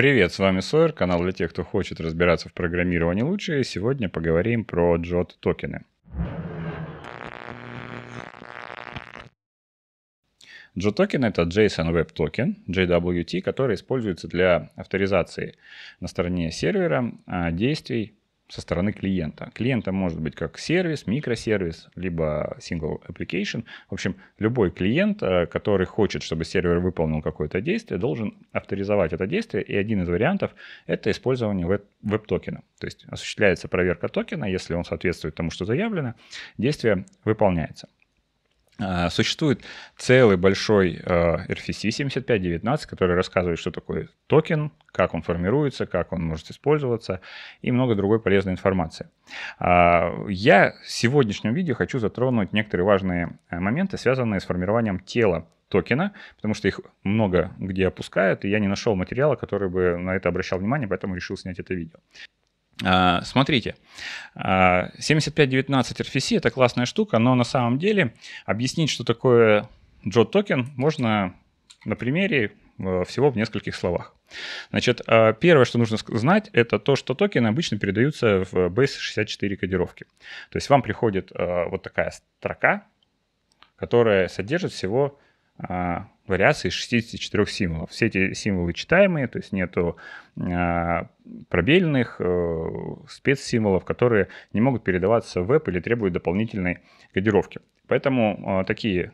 Привет, с вами Сойер, канал для тех, кто хочет разбираться в программировании лучше. И сегодня поговорим про JOT токены. JOT токен это JSON Web Token, JWT, который используется для авторизации на стороне сервера а, действий со стороны клиента. Клиентом может быть как сервис, микросервис, либо single application. В общем, любой клиент, э, который хочет, чтобы сервер выполнил какое-то действие, должен авторизовать это действие. И один из вариантов — это использование веб-токена. То есть осуществляется проверка токена, если он соответствует тому, что заявлено, действие выполняется. А, существует целый большой э, RFC 7519, который рассказывает, что такое токен, как он формируется, как он может использоваться и много другой полезной информации. А, я в сегодняшнем видео хочу затронуть некоторые важные э, моменты, связанные с формированием тела токена, потому что их много где опускают, и я не нашел материала, который бы на это обращал внимание, поэтому решил снять это видео. А, смотрите, 7519 а, RFC это классная штука, но на самом деле объяснить, что такое JOT токен, можно на примере э, всего в нескольких словах. Значит, а, первое, что нужно знать, это то, что токены обычно передаются в Base64 кодировке. То есть вам приходит э, вот такая строка, которая содержит всего вариации 64 символов. Все эти символы читаемые, то есть нету э, пробельных э, спецсимволов, которые не могут передаваться в веб или требуют дополнительной кодировки. Поэтому э, такие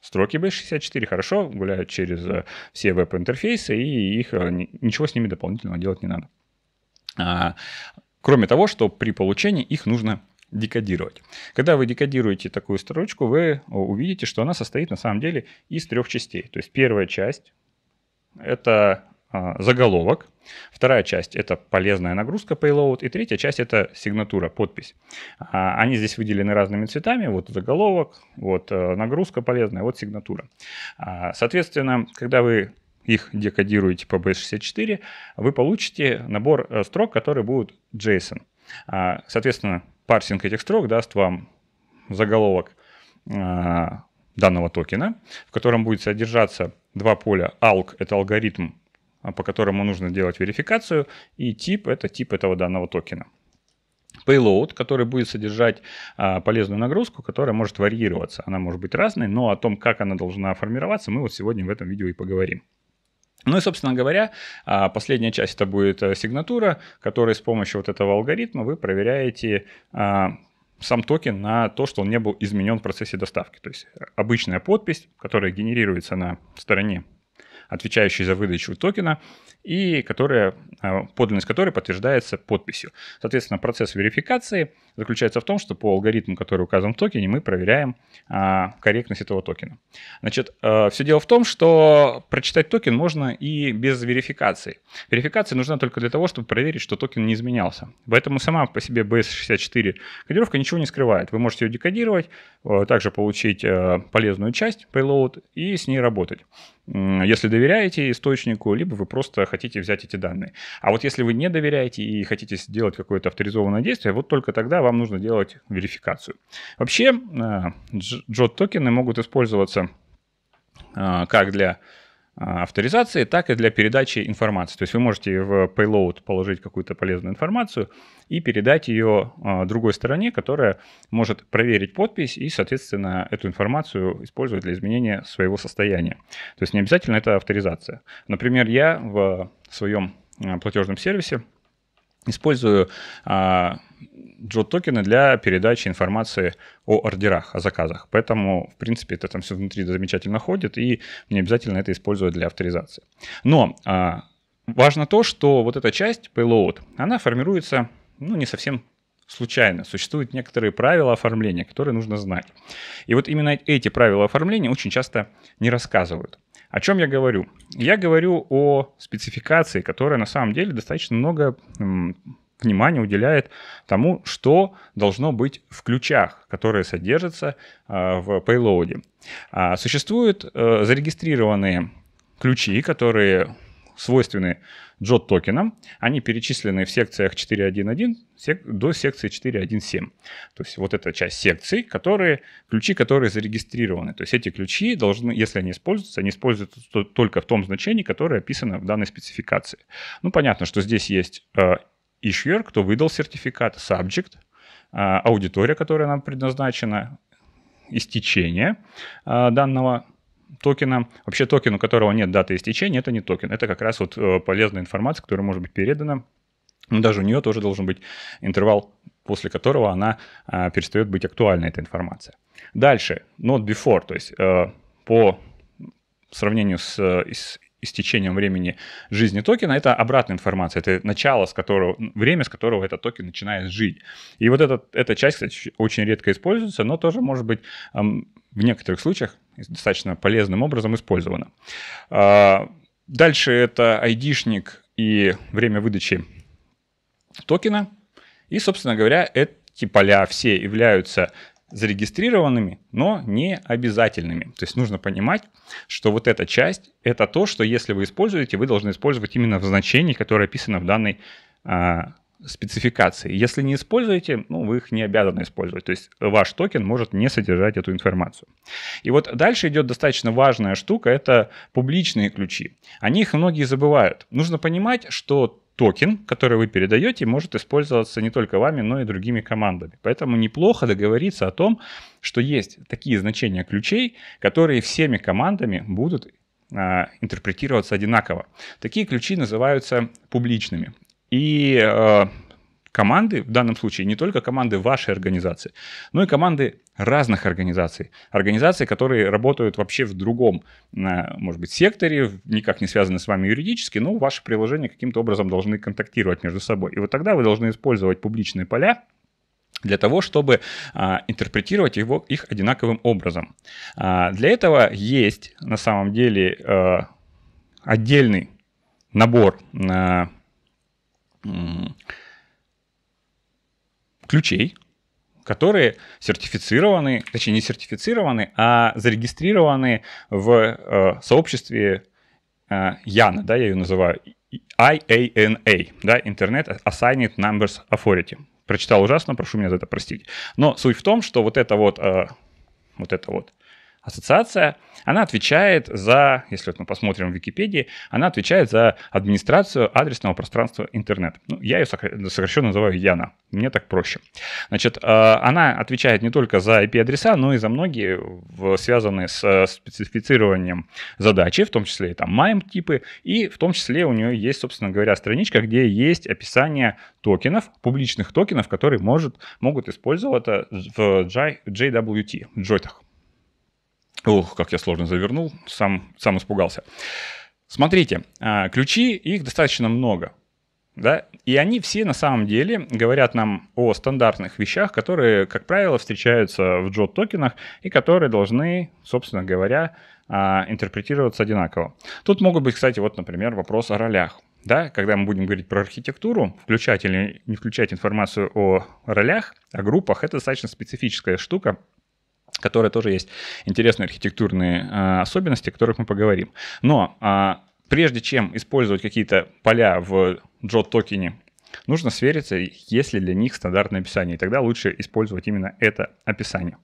строки B64 хорошо гуляют через э, все веб-интерфейсы, и их э, ничего с ними дополнительного делать не надо. А, кроме того, что при получении их нужно декодировать. Когда вы декодируете такую строчку, вы увидите, что она состоит на самом деле из трех частей. То есть первая часть — это а, заголовок, вторая часть это полезная нагрузка payload, и третья часть это сигнатура, подпись. А, они здесь выделены разными цветами, вот заголовок, вот э, нагрузка полезная, вот сигнатура. А, соответственно, когда вы их декодируете по B64, вы получите набор э, строк, которые будут JSON. Соответственно, парсинг этих строк даст вам заголовок э, данного токена, в котором будет содержаться два поля ALG — это алгоритм, э, по которому нужно делать верификацию, и тип — это тип этого данного токена. Payload, который будет содержать э, полезную нагрузку, которая может варьироваться. Она может быть разной, но о том, как она должна формироваться, мы вот сегодня в этом видео и поговорим. Ну и, собственно говоря, а, последняя часть это будет э, сигнатура, которой с помощью вот этого алгоритма вы проверяете а, сам токен на то, что он не был изменен в процессе доставки. То есть э, обычная подпись, которая генерируется на стороне отвечающий за выдачу токена, и которая, а, подлинность которой подтверждается подписью. Соответственно, процесс верификации заключается в том, что по алгоритму, который указан в токене, мы проверяем а, корректность этого токена. Значит, а, все дело в том, что прочитать токен можно и без верификации. Верификация нужна только для того, чтобы проверить, что токен не изменялся. Поэтому сама по себе BS64 кодировка ничего не скрывает. Вы можете ее декодировать, также получить полезную часть, payload, и с ней работать если доверяете источнику, либо вы просто хотите взять эти данные. А вот если вы не доверяете и хотите сделать какое-то авторизованное действие, вот только тогда вам нужно делать верификацию. Вообще, JOT-токены а, могут использоваться а, как для а, авторизации, так и для передачи информации. То есть вы можете в payload положить какую-то полезную информацию и передать ее а, другой стороне, которая может проверить подпись и, соответственно, эту информацию использовать для изменения своего состояния. То есть не обязательно это авторизация. Например, я в своем а, платежном сервисе использую JOT-токены для передачи информации о ордерах, о заказах. Поэтому, в принципе, это там все внутри замечательно ходит, и мне обязательно это использовать для авторизации. Но а, важно то, что вот эта часть, payload, она формируется, ну, не совсем случайно. Существуют некоторые правила оформления, которые нужно знать. И вот именно эти правила оформления очень часто не рассказывают. О чем я говорю? Я говорю о спецификации, которая на самом деле достаточно много внимание уделяет тому, что должно быть в ключах, которые содержатся а, в пейлоуде. А, существуют э, зарегистрированные ключи, которые свойственны JOT токенам. Они перечислены в секциях 4.1.1 до секции 4.1.7. То есть вот эта часть секций, которые, ключи, которые зарегистрированы. То есть эти ключи должны, если они используются, они используются только в том значении, которое описано в данной спецификации. Ну, понятно, что здесь есть э, issuer, кто выдал сертификат, subject, а, аудитория, которая нам предназначена, истечение а, данного токена. Вообще токен, у которого нет даты истечения, это не токен. Это как раз вот э, полезная информация, которая может быть передана. Но даже у нее тоже должен быть интервал, после которого она а, перестает быть актуальной, эта информация. Дальше, not before, то есть э, по сравнению с, э, с истечением времени жизни токена, это обратная информация, это начало, с которого, время, с которого этот токен начинает жить. И вот этот, эта часть, кстати, очень редко используется, но тоже может быть в некоторых случаях достаточно полезным образом использована. А, дальше это ID-шник и время выдачи токена. И, собственно говоря, эти поля все являются зарегистрированными, но не обязательными. То есть нужно понимать, что вот эта часть — это то, что если вы используете, вы должны использовать именно в значении, которое описано в данной а, спецификации. Если не используете, ну, вы их не обязаны использовать. То есть ваш токен может не содержать эту информацию. И вот дальше идет достаточно важная штука — это публичные ключи. О них многие забывают. Нужно понимать, что токен, который вы передаете, может использоваться не только вами, но и другими командами. Поэтому неплохо договориться о том, что есть такие значения ключей, которые всеми командами будут а, интерпретироваться одинаково. Такие ключи называются публичными. И а, команды, в данном случае не только команды вашей организации, но и команды разных организаций. Организаций, которые работают вообще в другом, э, может быть, секторе, никак не связаны с вами юридически, но ваши приложения каким-то образом должны контактировать между собой. И вот тогда вы должны использовать публичные поля для того, чтобы а, интерпретировать его, их одинаковым образом. А, для этого есть на самом деле а, отдельный набор а, ключей, которые сертифицированы, точнее не сертифицированы, а зарегистрированы в э, сообществе э, Яна, да, я ее называю, IANA, да, Internet Assigned Numbers Authority. Прочитал ужасно, прошу меня за это простить. Но суть в том, что вот это вот, э, вот это вот ассоциация, она отвечает за, если вот мы посмотрим в Википедии, она отвечает за администрацию адресного пространства интернет. Ну, я ее сокращенно называю Яна, мне так проще. Значит, э, она отвечает не только за IP-адреса, но и за многие, связанные с э, специфицированием задачи, в том числе и там MIME-типы, и в том числе у нее есть, собственно говоря, страничка, где есть описание токенов, публичных токенов, которые может, могут использоваться в JWT, в джойтах. Ох, как я сложно завернул, сам, сам испугался. Смотрите, а, ключи, их достаточно много. Да? И они все на самом деле говорят нам о стандартных вещах, которые, как правило, встречаются в JOT токенах и которые должны, собственно говоря, а, интерпретироваться одинаково. Тут могут быть, кстати, вот, например, вопрос о ролях. Да? Когда мы будем говорить про архитектуру, включать или не включать информацию о ролях, о группах, это достаточно специфическая штука, которая тоже есть интересные архитектурные а, особенности, о которых мы поговорим. Но а, прежде чем использовать какие-то поля в JOT токене, нужно свериться, есть ли для них стандартное описание. И тогда лучше использовать именно это описание.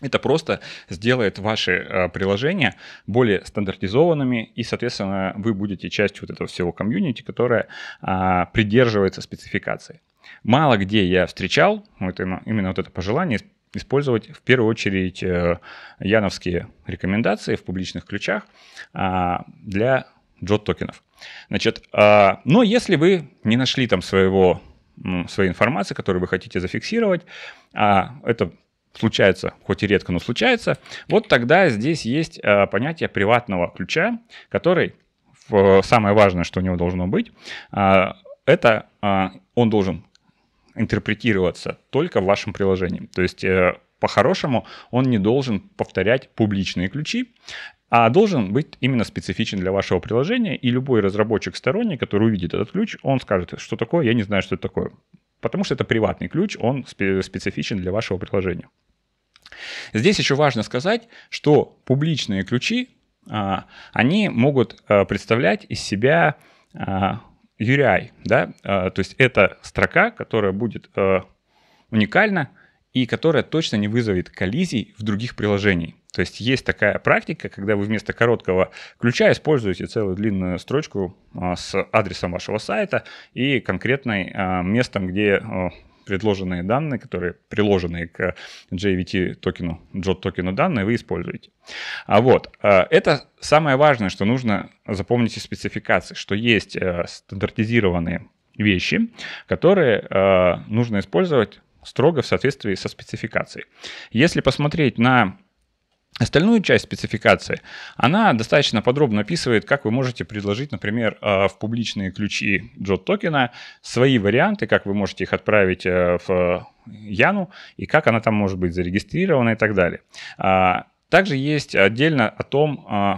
Это просто сделает ваши а, приложения более стандартизованными, и, соответственно, вы будете частью вот этого всего комьюнити, которое а, придерживается спецификации. Мало где я встречал, вот ну, именно вот это пожелание использовать в первую очередь э, яновские рекомендации в публичных ключах а, для JOT токенов. Значит, а, но если вы не нашли там своего, своей информации, которую вы хотите зафиксировать, а, это случается, хоть и редко, но случается, вот тогда здесь есть э, понятие приватного ключа, который, самое важное, что у него должно быть, это он должен интерпретироваться только вашим приложением. То есть э, по-хорошему он не должен повторять публичные ключи, а должен быть именно специфичен для вашего приложения, и любой разработчик сторонний, который увидит этот ключ, он скажет, что такое, я не знаю, что это такое. Потому что это приватный ключ, он специфичен для вашего приложения. Здесь еще важно сказать, что публичные ключи, а, они могут э, представлять из себя а, URI, да, а, то есть это строка, которая будет э, уникальна и которая точно не вызовет коллизий в других приложениях. То есть есть такая практика, когда вы вместо короткого ключа используете целую длинную строчку а, с адресом вашего сайта и конкретным а, местом, где предложенные данные, которые приложенные к JVT токену, JOT токену данные, вы используете. А вот, э, это самое важное, что нужно запомнить из спецификации, что есть э, стандартизированные вещи, которые э, нужно использовать строго в соответствии со спецификацией. Если посмотреть на Остальную часть спецификации, она достаточно подробно описывает, как вы можете предложить, например, э, в публичные ключи JOT токена свои варианты, как вы можете их отправить э, в Яну и как она там может быть зарегистрирована и так далее. А, также есть отдельно о том, э,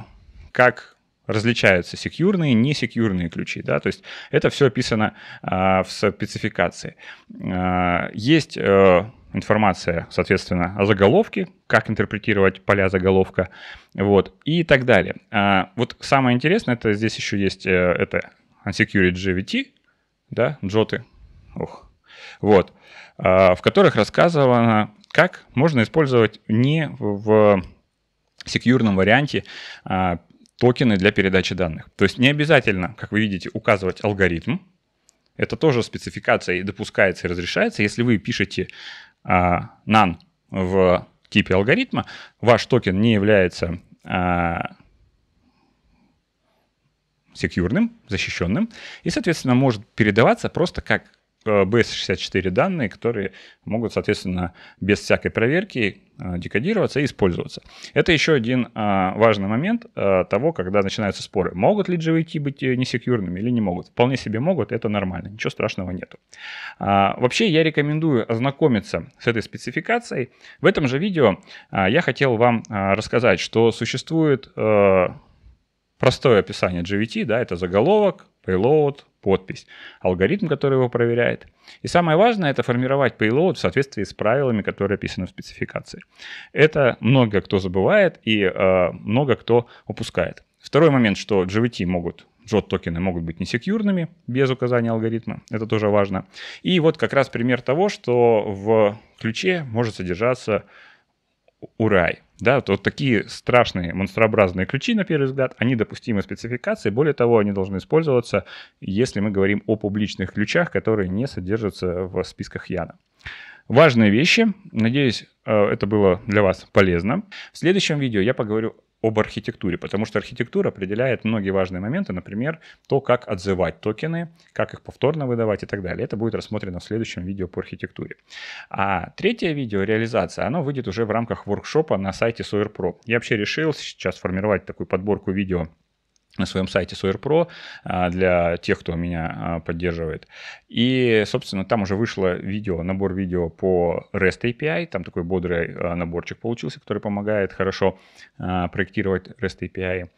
как различаются секьюрные и несекьюрные ключи. Да? То есть это все описано в спецификации. Есть информация, соответственно, о заголовке, как интерпретировать поля заголовка, вот, и так далее. А, вот самое интересное, это здесь еще есть э, это Unsecured JVT, да, джоты, ух, вот, э, в которых рассказывано, как можно использовать не в секьюрном варианте э, токены для передачи данных. То есть не обязательно, как вы видите, указывать алгоритм, это тоже спецификация и допускается и разрешается. Если вы пишете none а, в типе алгоритма, ваш токен не является а, секьюрным, защищенным, и, соответственно, может передаваться просто как Э, BS64 данные, которые могут, соответственно, без всякой проверки э, декодироваться и использоваться. Это еще один а, важный момент э, того, когда начинаются споры. Могут ли JWT быть несекьюрными или не могут? Вполне себе могут, это нормально, ничего страшного нету. А, вообще я рекомендую ознакомиться с этой спецификацией. В этом же видео а, я хотел вам рассказать, что существует... простое описание JVT, да, это заголовок, payload, подпись, алгоритм, который его проверяет. И самое важное — это формировать payload в соответствии с правилами, которые описаны в спецификации. Это много кто забывает и э, много кто упускает. Второй момент, что GVT могут JOT токены могут быть несекьюрными без указания алгоритма. Это тоже важно. И вот как раз пример того, что в ключе может содержаться URI. Да, вот, вот такие страшные монстрообразные ключи, на первый взгляд, они допустимы спецификации. Более того, они должны использоваться, если мы говорим о публичных ключах, которые не содержатся в списках Яна. Важные вещи. Надеюсь, э, это было для вас полезно. В следующем видео я поговорю об архитектуре, потому что архитектура определяет многие важные моменты, например, то, как отзывать токены, как их повторно выдавать и так далее. Это будет рассмотрено в следующем видео по архитектуре. А третье видео, реализация, оно выйдет уже в рамках воркшопа на сайте Sawyer Pro. Я вообще решил сейчас формировать такую подборку видео на своем сайте Sawyer Pro а, для тех, кто меня а, поддерживает. И, собственно, там уже вышло видео, набор видео по REST API. Там такой бодрый а, наборчик получился, который помогает хорошо проектировать REST API.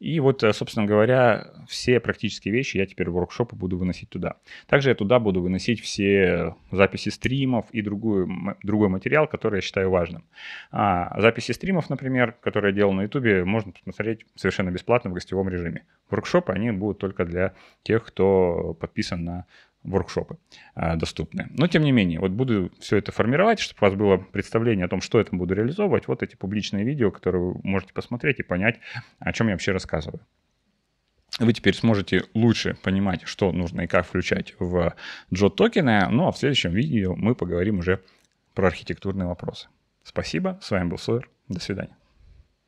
И вот, э, собственно говоря, все практические вещи я теперь в воркшопы буду выносить туда. Также я туда буду выносить все записи стримов и другую, другой материал, который я считаю важным. А записи стримов, например, которые я делал на YouTube, можно посмотреть совершенно бесплатно в гостевом режиме. Воркшопы, они будут только для тех, кто подписан на воркшопы э, а, доступны. Но тем не менее, вот буду все это формировать, чтобы у вас было представление о том, что я там буду реализовывать. Вот эти публичные видео, которые вы можете посмотреть и понять, о чем я вообще рассказываю. Вы теперь сможете лучше понимать, что нужно и как включать в JOT токены. Ну а в следующем видео мы поговорим уже про архитектурные вопросы. Спасибо, с вами был Сойер, до свидания.